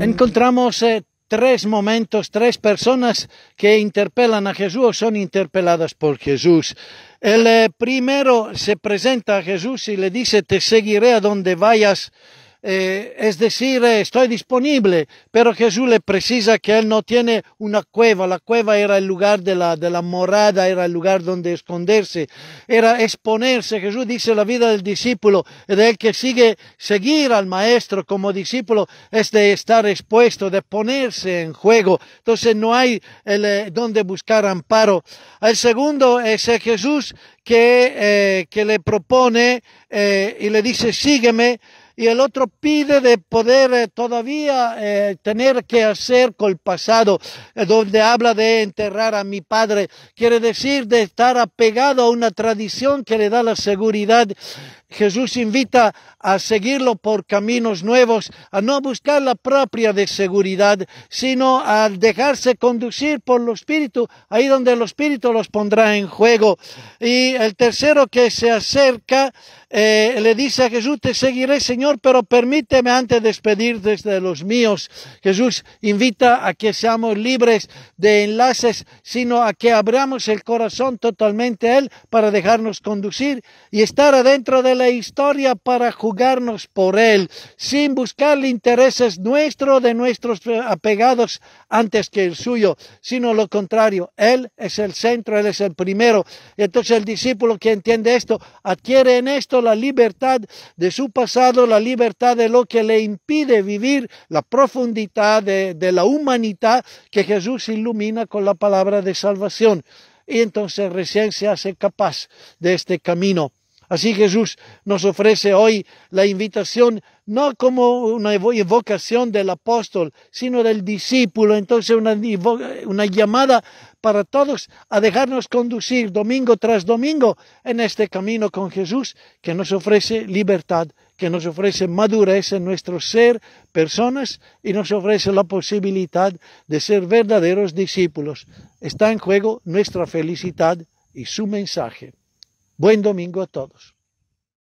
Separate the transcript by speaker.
Speaker 1: Encontramos eh, tres momentos, tres personas que interpelan a Jesús o son interpeladas por Jesús. El eh, primero se presenta a Jesús y le dice, te seguiré a donde vayas. Eh, es decir, eh, estoy disponible, pero Jesús le precisa que él no tiene una cueva, la cueva era el lugar de la, morada, era el lugar donde esconderse, era exponerse, Jesús dice la vida del discípulo, del que sigue seguir al maestro como discípulo, es de estar expuesto, de ponerse en juego, entonces no hay eh, donde buscar amparo. El segundo es Jesús que, que le propone y le dice, sígueme, y el otro pide de poder eh, todavía eh, tener que hacer con el pasado, eh, donde habla de enterrar a mi padre, quiere decir de estar apegado a una tradición que le da la seguridad Jesús invita a seguirlo por caminos nuevos, a no buscar la propia de seguridad, sino a dejarse conducir por el Espíritu, ahí donde el Espíritu los pondrá en juego. Y el tercero que se acerca eh, le dice a Jesús, te seguiré Señor, pero permíteme antes despedir de los míos. Jesús invita a que seamos libres de enlaces, sino a que abramos el corazón totalmente a Él para dejarnos conducir y estar adentro de la historia para jugarnos por él, sin buscar intereses nuestros de nuestros eh, apegados antes que el suyo, sino lo contrario, él es el centro, él es el primero. entonces el discípulo que entiende esto adquiere en esto la libertad de su pasado, la libertad de lo que le impide vivir la profundidad de la humanidad que Jesús ilumina con la palabra de salvación y entonces recién se hace capaz de este camino. Así Jesús nos ofrece hoy la invitación no como una evocación del apóstol, sino del discípulo, entonces una, llamada para todos a dejarnos conducir domingo tras domingo en este camino con Jesús que nos ofrece libertad, que nos ofrece madurez en nuestro ser, personas, y nos ofrece la posibilidad de ser verdaderos discípulos. Está en juego nuestra felicidad y su mensaje. Buen domingo a todos.